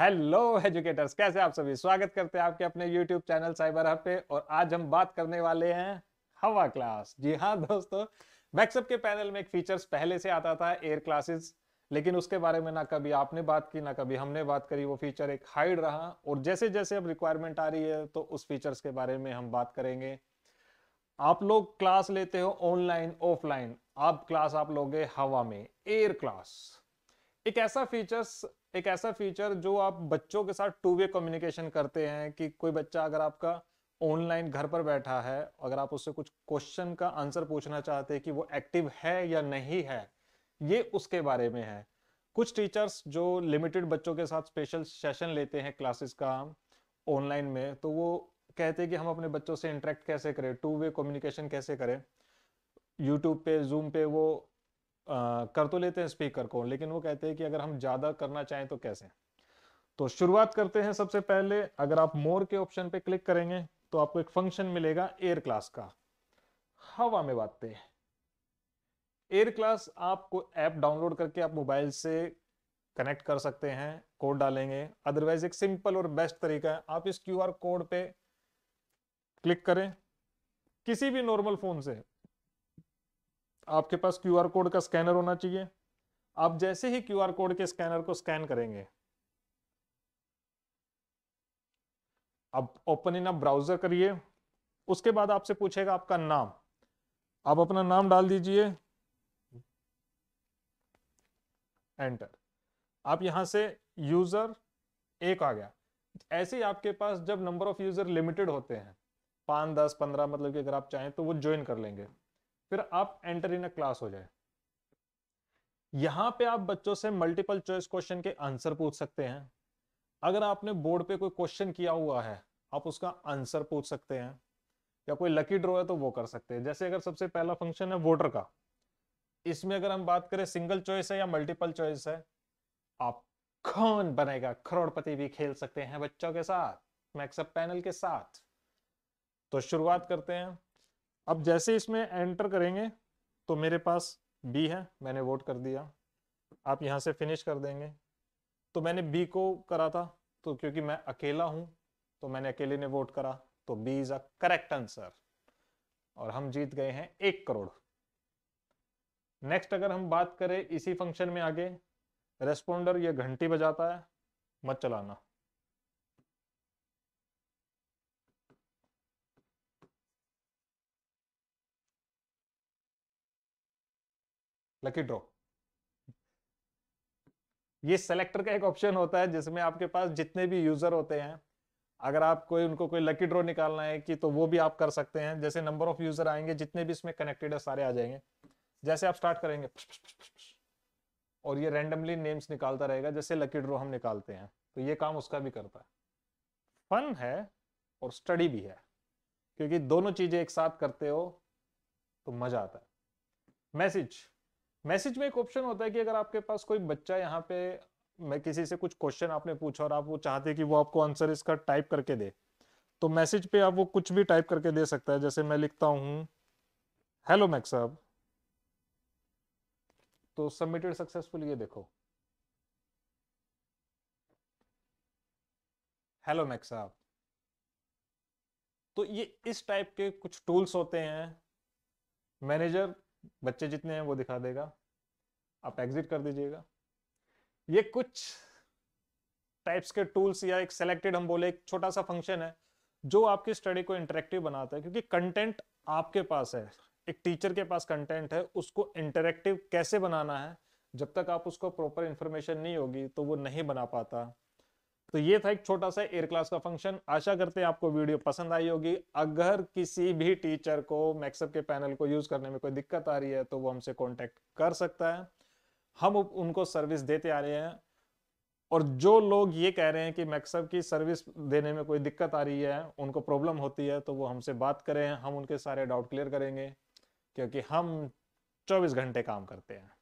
hello educators कैसे आप सभी स्वागत करते हैं आपके अपने यूट्यूब चैनल साइबर हब पे और आज हम बात करने वाले हैं हवा क्लास जी हाँ दोस्तों बैक्सअप के पैनल में एक फीचर्स पहले से आता था एयर क्लासेस लेकिन उसके बारे में ना कभी आपने बात की ना कभी हमने बात करी वो फीचर एक हाइड रहा और जैसे जैसे अब रिक्वायरमेंट आ रही है तो उस फीचर्स के बारे में हम बात करेंगे आप लोग क्लास लेते हो ऑनलाइन ऑफलाइन आप क्लास आप लोगे हवा में एयर क्लास एक ऐसा फीचर्स एक ऐसा फीचर जो आप बच्चों के साथ टू वे कम्युनिकेशन करते हैं कि कोई बच्चा अगर आपका ऑनलाइन घर पर बैठा है अगर आप उससे कुछ क्वेश्चन का आंसर पूछना चाहते हैं कि वो एक्टिव है या नहीं है ये उसके बारे में है कुछ टीचर्स जो लिमिटेड बच्चों के साथ स्पेशल सेशन लेते हैं क्लासेस का ऑनलाइन में तो वो कहते हैं कि हम अपने बच्चों से इंटरेक्ट कैसे करें टू वे कम्युनिकेशन कैसे करें यूट्यूब पे जूम पे वो आ, कर तो लेते हैं स्पीकर को लेकिन वो कहते हैं कि अगर हम ज़्यादा करना चाहें तो कैसे तो शुरुआत करते हैं सबसे पहले अगर आप मोर के ऑप्शन पे क्लिक करेंगे तो आपको एक फंक्शन मिलेगा एयर क्लास का हवा में बात एयर क्लास आपको ऐप डाउनलोड करके आप मोबाइल से कनेक्ट कर सकते हैं कोड डालेंगे अदरवाइज एक सिंपल और बेस्ट तरीका है आप इस क्यूआर कोड पे क्लिक करें किसी भी नॉर्मल फोन से आपके पास आर कोड का स्कैनर होना चाहिए आप जैसे ही आर कोड के स्कैनर को स्कैन करेंगे आप ओपन इन अप ब्राउजर करिए उसके बाद आपसे पूछेगा आपका नाम आप अपना नाम डाल दीजिए एंटर आप यहां से यूजर एक आ गया ऐसे ही आपके पास जब नंबर ऑफ यूजर लिमिटेड होते हैं पांच दस पंद्रह मतलब कि अगर आप चाहें तो वो ज्वाइन कर लेंगे फिर आप एंटर इन अ क्लास हो जाए यहां पे आप बच्चों से मल्टीपल चॉइस क्वेश्चन के आंसर पूछ सकते हैं अगर आपने बोर्ड पे कोई क्वेश्चन किया हुआ है आप उसका आंसर पूछ सकते हैं या कोई लकी ड्रॉ है तो वो कर सकते हैं जैसे अगर सबसे पहला फंक्शन है वोटर का इसमें अगर हम बात करें सिंगल चॉइस है या मल्टीपल चॉइस है आप कौन बनेगा करोड़पति भी खेल सकते हैं बच्चों के साथ मैक्सअप पैनल के साथ तो शुरुआत करते हैं अब जैसे इसमें एंटर करेंगे तो मेरे पास बी है मैंने वोट कर दिया आप यहाँ से फिनिश कर देंगे तो मैंने बी को करा था तो क्योंकि मैं अकेला हूँ तो मैंने अकेले ने वोट करा तो B is a correct answer और हम जीत गए हैं एक करोड़ नेक्स्ट अगर हम बात करें इसी फंक्शन में आगे रेस्पोंडर यह घंटी बजाता है मत चलाना लकी ड्रॉ ये सेलेक्टर का एक ऑप्शन होता है जिसमें आपके पास जितने भी यूजर होते हैं अगर आप कोई उनको कोई लकी ड्रॉ निकालना है कि तो वो भी आप कर सकते हैं जैसे नंबर ऑफ यूजर आएंगे जितने भी इसमें कनेक्टेड है सारे आ जाएंगे जैसे आप स्टार्ट करेंगे और ये रैंडमली नेम्स निकालता रहेगा जैसे लकी ड्रॉ हम निकालते हैं तो ये काम उसका भी करता है फन है और स्टडी भी है क्योंकि दोनों चीजें एक साथ करते हो तो मजा आता है मैसेज मैसेज में एक ऑप्शन होता है कि अगर आपके पास कोई बच्चा यहाँ पे मैं किसी से कुछ क्वेश्चन आपने पूछा और आप वो चाहते हैं कि वो आपको आंसर इसका टाइप करके दे तो मैसेज पे आप वो कुछ भी टाइप करके दे सकता है जैसे मैं लिखता हूँ हेलो मैक साहब तो सबमिटेड सक्सेसफुल ये देखो हेलो मैक साहब तो ये इस टाइप के कुछ टूल्स होते हैं मैनेजर बच्चे जितने हैं वो दिखा देगा आप एग्जिट कर दीजिएगा ये कुछ टाइप्स के टूल्स या एक सेलेक्टेड हम बोले एक छोटा सा फंक्शन है जो आपकी स्टडी को इंटरेक्टिव बनाता है क्योंकि कंटेंट आपके पास है एक टीचर के पास कंटेंट है उसको इंटरेक्टिव कैसे बनाना है जब तक आप उसको प्रॉपर इंफॉर्मेशन नहीं होगी तो वो नहीं बना पाता तो ये था एक छोटा सा एयर क्लास का फंक्शन आशा करते हैं आपको वीडियो पसंद आई होगी अगर किसी भी टीचर को मैक्सअप के पैनल को यूज करने में कोई दिक्कत आ रही है तो वो हमसे कॉन्टेक्ट कर सकता है हम उनको सर्विस देते आ रहे हैं और जो लोग ये कह रहे हैं कि मैक्सअप की सर्विस देने में कोई दिक्कत आ रही है उनको प्रॉब्लम होती है तो वो हमसे बात करें हम उनके सारे डाउट क्लियर करेंगे क्योंकि हम 24 घंटे काम करते हैं